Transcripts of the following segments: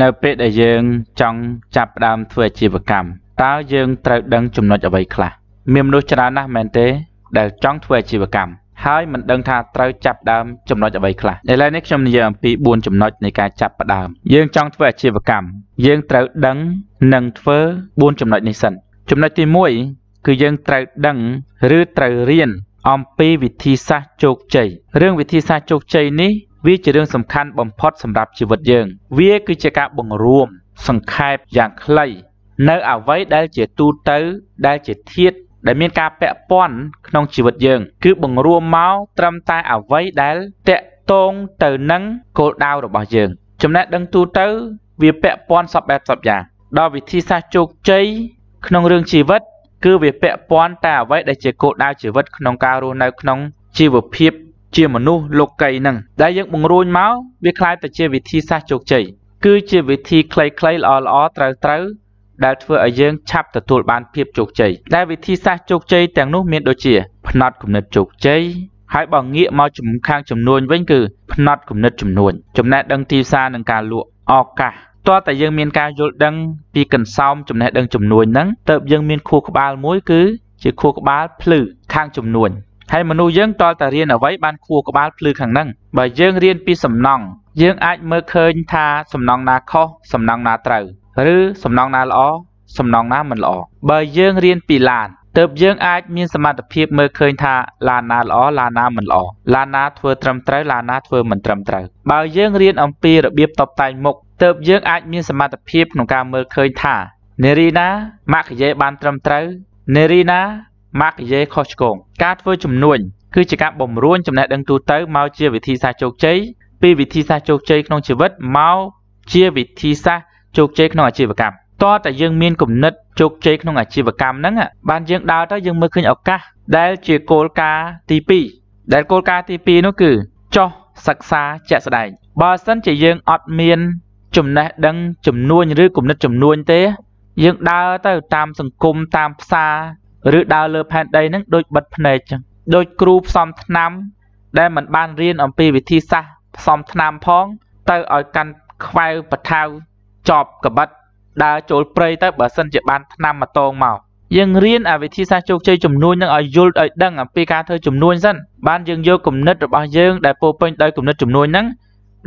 នៅពេលដែលយើងចង់ចាប់ផ្ដើមធ្វើអាជីវកម្មតើយើងត្រូវដឹងចំណុចអ្វីខ្លះមានមនុស្សច្រើនណាស់មែនទេដែលចង់ធ្វើអាជីវកម្មហើយមិនដឹងថាត្រូវចាប់ដើមចំណុចអ្វីខ្លះឥឡូវនេះខ្ញុំនិយាយអំពី4ចំណុចនៃការចាប់ផ្ដើមយើងចង់ធ្វើអាជីវកម្ម យើងត្រូវដឹង និងធ្វើ4ចំណុចនេះសិនចំណុចទី1គឺយើងត្រូវដឹងឬត្រូវរៀនអំពីវិធីសាស្ត្រជោគជ័យរឿងវិធីសាស្ត្រជោគជ័យនេះវាជារឿងសំខាន់បំផុតសម្រាប់ជីវិតយើងវាគឺជាការបង្រួមសង្ខេបយ៉ាងខ្លីនៅអ្វីដែលជាទូទៅដែលជាធាតដែលមានការពាក់ព័ន្ធក្នុងជីវិតយើង គឺបង្រួមមកត្រឹមតែអ្វីដែលតកតងទៅនឹងគោលដៅរបស់យើង ចំណេះដឹងទូទៅវាពាក់ព័ន្ធសពបែបសពយ៉ាងដល់វិធីសាស្ត្រជោគជ័យក្នុងរឿងជីវិតគឺវាពាក់ព័ន្ធតែអ្វីដែលជាគោលដៅជីវិតក្នុងការរស់នៅក្នុងជីវភាពជាមនុស្សលោកីនឹងដែលយើងបង្រួញមកវាคล้ายទៅជាវិធីសាស្ត្រជោគជ័យគឺជាវិធីខ្លីៗល្អៗត្រូវៗដែលធ្វើឲ្យយើងឆាប់ទទួលបានភាពជោគជ័យដែលវិធីសាស្ត្រជោគជ័យទាំងនោះមានដូចជាផ្នត់គំនិតជោគជ័យហើយបើងាកមកចំខាងចំនួនវិញគឺផ្នត់គំនិតចំនួន ចំណេះដឹងទីផ្សារនិងការលក់ឱកាសតើតែយើងមានការយល់ដឹងពីកន្សោមចំណេះដឹងចំនួនហ្នឹងតើយើងមានខួរក្បាលមួយគឺ ជាខួរក្បាលភ្លឺខាងចំនួនហើយមនុស្សយើងតលតែរៀនអ្វីបានខួរក្បាលភ្លឺខាងហ្នឹងបើយើងរៀនពីសំណង់យើងអាចមើលឃើញថាសំណង់ណាខុសសំណង់ណាត្រូវឬសំណង់ណាល្អសំណង់ណាមិនល្អបើយើងរៀនពីឡានទើបយើងអាចមានសមត្ថភាពមើលឃើញថាឡានណាល្អឡានណាមិនល្អឡានណាធ្វើត្រឹមត្រូវឡានណាធ្វើមិនត្រឹមត្រូវបើយើងរៀនអំពីរបៀបតបតែងមុខទើបយើងអាចមានសមត្ថភាពក្នុងការមើលឃើញថានារីណាមាក់កាយបានត្រឹមត្រូវនារីណាម៉ាកនិយាយខុសឆ្គងការធ្វើជំនួញគឺជាការបំរួញចំណេះដឹងទូទៅមកជាវិធីសាស្ត្រជោគជ័យពីវិធីសាស្ត្រជោគជ័យក្នុងជីវិតមកជាវិធីសាស្ត្រជោគជ័យក្នុងអាជីវកម្មតើតើយើងមានគំនិតជោគជ័យក្នុងអាជីវកម្មហ្នឹងបានយើងដើរទៅយើងមើលឃើញឱកាសដែល ជាគោលការណ៍ទី2ដែលគោលការណ៍ទី2នោះគឺចោះសិក្សាជាក់ស្ដែងបើសិនជាយើងអត់មាន ចំណេះដឹង ចំនួនឬគំនិត ចំនួនទេ យើងដើរទៅតាម សង្គមតាមផ្សារឬដើរលើផែនដីនឹងដូចបិទភ្នែកចឹងដូចគ្រូផ្សំថ្នាំ ដែលមិនបានរៀនអំពីវិធីសាស្ត្រផ្សំថ្នាំផង ទៅឲ្យកាន់ខ្វៅបថៅចប់កបិតដើរចូលព្រៃទៅបើសិនជាបានថ្នាំមកតងមកយើងរៀនអាវិធីសាស្ត្រជោគជ័យជំនួញនឹងឲ្យយល់ឲ្យដឹងអំពីការធ្វើជំនួញសិនបានយើងយកគំនិតរបស់យើងដែលពោពេញដោយគំនិតជំនួញហ្នឹង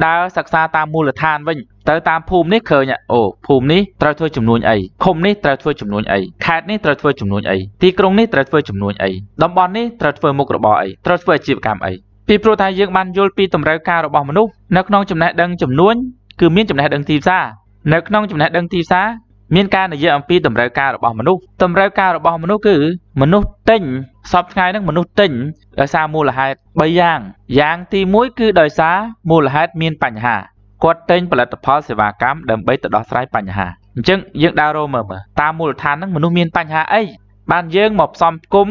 ដើរសិក្សាតាមមូលដ្ឋានវិញទៅតាមភូមិនេះឃើញអូភូមិនេះត្រូវធ្វើចំនួនអីឃុំនេះត្រូវធ្វើចំនួនអីខេត្តនេះត្រូវធ្វើចំនួនអីទីក្រុងនេះត្រូវធ្វើចំនួនអីតំបន់នេះត្រូវធ្វើមុខរបរអីត្រូវធ្វើអាជីវកម្មអីពីព្រោះថាយើងបានយល់ពីតម្រូវការរបស់មនុស្សនៅក្នុងចំណេះដឹងចំនួនគឺមានចំណេះដឹងទីផ្សារនៅក្នុងចំណេះដឹងទីផ្សារមានការនិយាយអំពីតម្រូវការរបស់មនុស្សតម្រូវការរបស់មនុស្សគឺមនុស្សទិញសពថ្ងៃនឹងមនុស្សទិញដោយសារមូលហេតុ3យ៉ាងយ៉ាងទី1គឺដោយសារមូលហេតុមានបញ្ហាគាត់ទិញផលិតផលសេវាកម្មដើម្បីទៅដោះស្រាយបញ្ហាអញ្ចឹងយើងដើររមើលមើលតាមមូលដ្ឋាននឹងមនុស្សមានបញ្ហាអីបានយើងមកផ្សំគុំ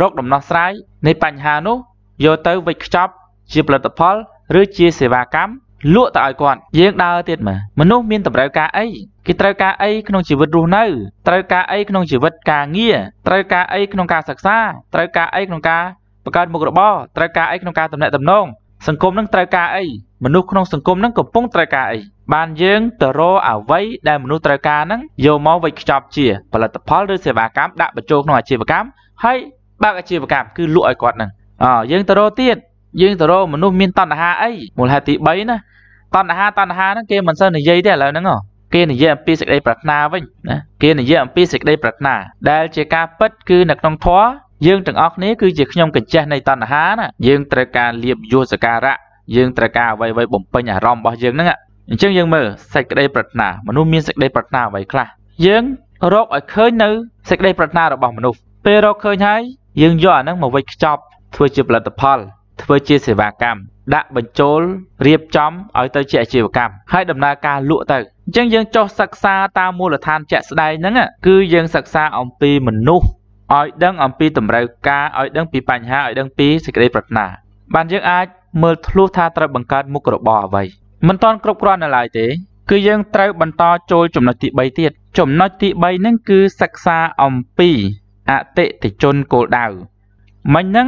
រកដំណោះស្រាយនៃបញ្ហានោះយកទៅវិចខ្ចប់ជាផលិតផលឬជាសេវាកម្មលក់ទៅឲ្យគាត់យើងដើរទៀតមើលមនុស្សមានតម្រូវការអីគេត្រូវការអីក្នុងជីវិតរស់នៅត្រូវការអីក្នុងជីវិតការងារត្រូវការអីក្នុងការសិក្សាត្រូវការអីក្នុងការបង្កើតមុខរបរត្រូវការអីក្នុងការតំណែងតំណងសង្គមនឹងត្រូវការអីមនុស្សក្នុងសង្គមនឹងកំពុងត្រូវការអីបានយើងទៅរកអ្វីដែលមនុស្សត្រូវការនឹងយកមកវេចខ្ចប់ជាផលិតផលឬសេវាកម្មដាក់បញ្ចូលក្នុងអាជីវកម្មហើយបើកអាជីវកម្មគឺលក់ឲ្យគាត់នឹងអយើងទៅរកទៀតយើងទៅរកមនុស្សមានតណ្ហាអីមូលហេតុទី3ណាតណ្ហាតណ្ហាហ្នឹងគេមិនសូវនិយាយទេឥឡូវហ្នឹងហ៎គេនិយាយអំពីសេចក្តីប្រាថ្នាវិញណាគេនិយាយអំពីសេចក្តីប្រាថ្នាដែលជាការពិតគឺនៅក្នុងធម៌យើងទាំងអស់គ្នាគឺជាខ្ញុំកញ្ចេះនៃតណ្ហាណាយើងត្រូវការលៀបយសការៈយើងត្រូវការអ្វីៗបំពេញអារម្មណ៍របស់យើងហ្នឹងអញ្ចឹងយើងមើលសេចក្តីប្រាថ្នាមនុស្សមានសេចក្តីប្រាថ្នាអ្វីខ្លះយើងរកឲ្យឃើញនៅសេចក្តីប្រាថ្នារបស់មនុស្សពេលរកឃើញហើយយើងយកអាហ្នឹងមកវេចខ្ចប់ធ្វើជាផលិតផលធ្វើជាសេវាកម្មដាក់បញ្ចូលរៀបចំឲ្យទៅជាអាជីវកម្មហើយដំណើរការលក់ទៅអញ្ចឹងយើងចុះសិក្សាតាមមូលដ្ឋានជាក់ស្ដែងហ្នឹងគឺយើងសិក្សាអំពីមនុស្សឲ្យដឹងអំពីតម្រូវការឲ្យដឹង ពីបញ្ហាឲ្យដឹង ពីសេចក្តីប្រាថ្នាបានយើងអាចមើលធ្លុះថាត្រូវបង្កើតមុខរបរអ្វីមិនតាន់គ្រប់គ្រាន់នៅឡើយទេ គឺយើងត្រូវបន្តចូលចំណុចទី3ទៀតចំណុចទី3ហ្នឹងគឺសិក្សាអំពីអតិថិជនគោលដៅមិញហ្នឹង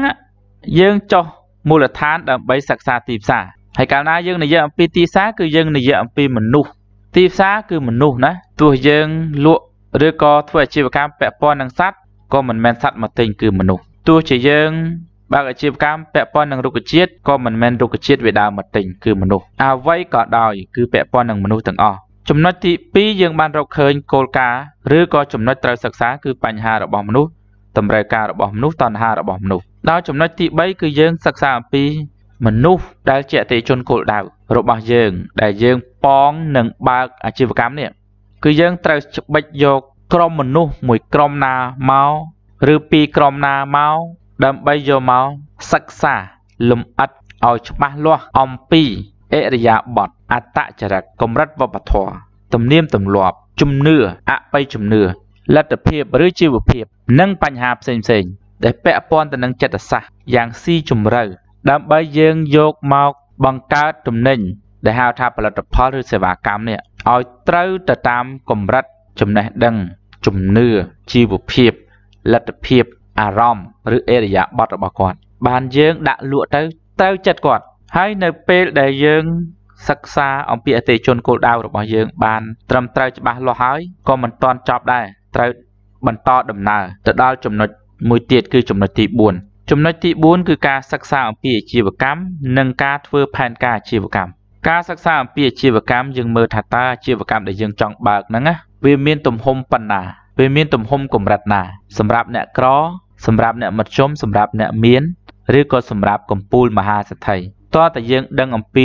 យើងចុះមូលដ្ឋានដើម្បីសិក្សាទីផ្សារហើយកាលណាយើងនិយាយអំពីទីផ្សារគឺយើងនិយាយអំពីមនុស្សទីផ្សារគឺមនុស្សណាទោះយើងលក់ឬក៏ធ្វើអាជីវកម្មពាក់ព័ន្ធនឹងសត្វក៏មិនមែនសត្វមកទិញគឺមនុស្សទោះជាយើងបើកអាជីវកម្មពាក់ព័ន្ធនឹងរុក្ខជាតិក៏មិនមែនរុក្ខជាតិវាដើមមកទិញគឺមនុស្សអ្វីក៏ដោយគឺពាក់ព័ន្ធនឹងមនុស្សទាំងអស់ចំណុចទី2យើង បានរកឃើញគោលការណ៍ឬក៏ចំណុចត្រូវសិក្សាគឺបញ្ហារបស់មនុស្សតម្រូវការរបស់មនុស្សតណ្ហារបស់មនុស្សដោយចំណុចទី3គឺយើងសិក្សាអំពី មនុស្សដែលជាអតិជនគោលដៅរបស់យើង ដែលយើងប៉ងនឹងបើកអាជីវកម្មនេះគឺយើងត្រូវច្បិចយកក្រុមមនុស្សមួយក្រុមណាមកឬពីរក្រុមណាមកដើម្បីយកមកសិក្សាលំអិតឲ្យច្បាស់លាស់អំពីអរិយាប័ត្រអត្តចរិតកម្រិតវប្បធម៌ទំនៀមទម្លាប់ជំនឿអបិយជំនឿលទ្ធភាព ឬជីវភាពនិងបញ្ហាផ្សេងៗដែលពាក់ព័ន្ធទៅនឹងចិត្តសាស្ត្រយ៉ាងស៊ីជម្រៅដើម្បីយើងយកមកបង្កើតទំនិញដែលហៅថាផលិតផល ឬសេវាកម្មនេះឲ្យត្រូវទៅតាមកម្រិតចំណេះដឹងជំនឿជីវភាពលទ្ធភាព អារម្មណ៍ឬអេរយាប័តរបស់គាត់ បានយើងដាក់លក់ទៅត្រូវចិត្តគាត់ហើយនៅពេលដែលយើងសិក្សាអំពីអតិជនគោលដៅរបស់យើង បាន ត្រឹមត្រូវច្បាស់លាស់ហើយក៏មិនទាន់ចប់ដែរត្រូវបន្តដំណើរទៅដល់ចំណុចមួយទៀតគឺចំណុចទី4ចំណុចទី4គឺការសិក្សាអំពីអាជីវកម្មនិងការធ្វើផែនការអាជីវកម្មការសិក្សាអំពីអាជីវកម្មយើងមើលថាតើអាជីវកម្មដែលយើងចង់បើកហ្នឹងណាវាមានទំហំប៉ុណ្ណា វា មានទំហំកម្រិតណា សម្រាប់អ្នកក្រ សម្រាប់អ្នកមធ្យមសម្រាប់អ្នកមាន ឬក៏សម្រាប់កម្ពូលមហាសេដ្ឋីតើតើយើង ដឹងអំពី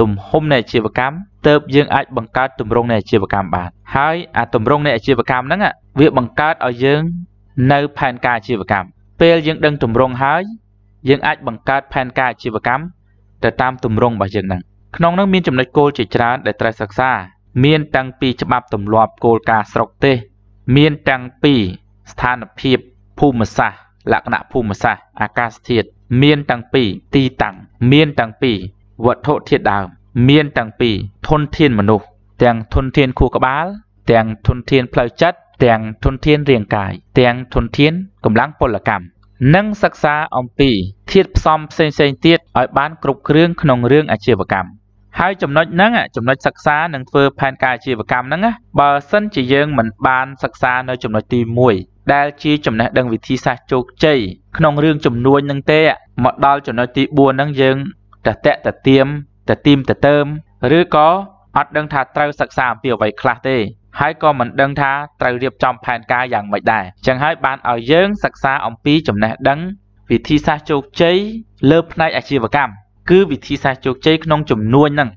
ទំហំនៃអាជីវកម្មទៅយើងអាចបង្កើតទម្រង់នៃអាជីវកម្មបានហើយអាទម្រង់នៃអាជីវកម្មហ្នឹងវាបង្កើតឲ្យយើងនៅផែនការអាជីវកម្មពេលយើងដឹងទម្រង់ហើយយើងអាចបង្កើតផែនការអាជីវកម្មទៅតាមទម្រង់របស់យើងនឹងក្នុងនោះមានចំណុចគោលជាច្រើនដែលត្រូវសិក្សាមានតាំងពីច្បាប់ទម្លាប់គោលការណ៍ស្រុកទេសមានតាំងពីស្ថានភាពភូមិសាស្ត្រលក្ខណៈភូមិសាស្ត្រអាកាសធាតុមានតាំងពីទីតាំង មានតាំងពីវត្ថុធាតុដើមមានតាំងពីធនធានមនុស្សទាំងធនធានខួរក្បាលទាំងធនធានផ្លូវចិត្តទាំងធនធានរាងកាយទាំងធនធានកម្លាំងពលកម្មនិងសិក្សាអំពី ធាតុផ្សំផ្សេងៗទៀតឲ្យបានគ្រប់គ្រឿងក្នុងរឿងអាជីវកម្មហើយចំណុចហ្នឹងចំណុចសិក្សានឹងធ្វើផែនការអាជីវកម្មហ្នឹងបើសិនជាយើងមិនបានសិក្សានៅចំណុចទី1ដែលជាចំណេះដឹងវិធីសាស្ត្រជោគជ័យក្នុងរឿងចំនួនហ្នឹងទេមកដល់ចំណុចទី4ហ្នឹងយើងតតៈតទៀមតទៀមតតើមឬក៏អត់ដឹងថាត្រូវសិក្សាអំពីអ្វីខ្លះទេហើយក៏មិនដឹងថាត្រូវរៀបចំផែនការយ៉ាងម៉េចដែរចឹងហើយបានឲ្យយើងសិក្សាអំពីចំណេះដឹង វិធីសាស្ត្រជោគជ័យលើផ្នែកអាជីវកម្មគឺវិធីសាស្ត្រជោគជ័យក្នុងចំនួនហ្នឹង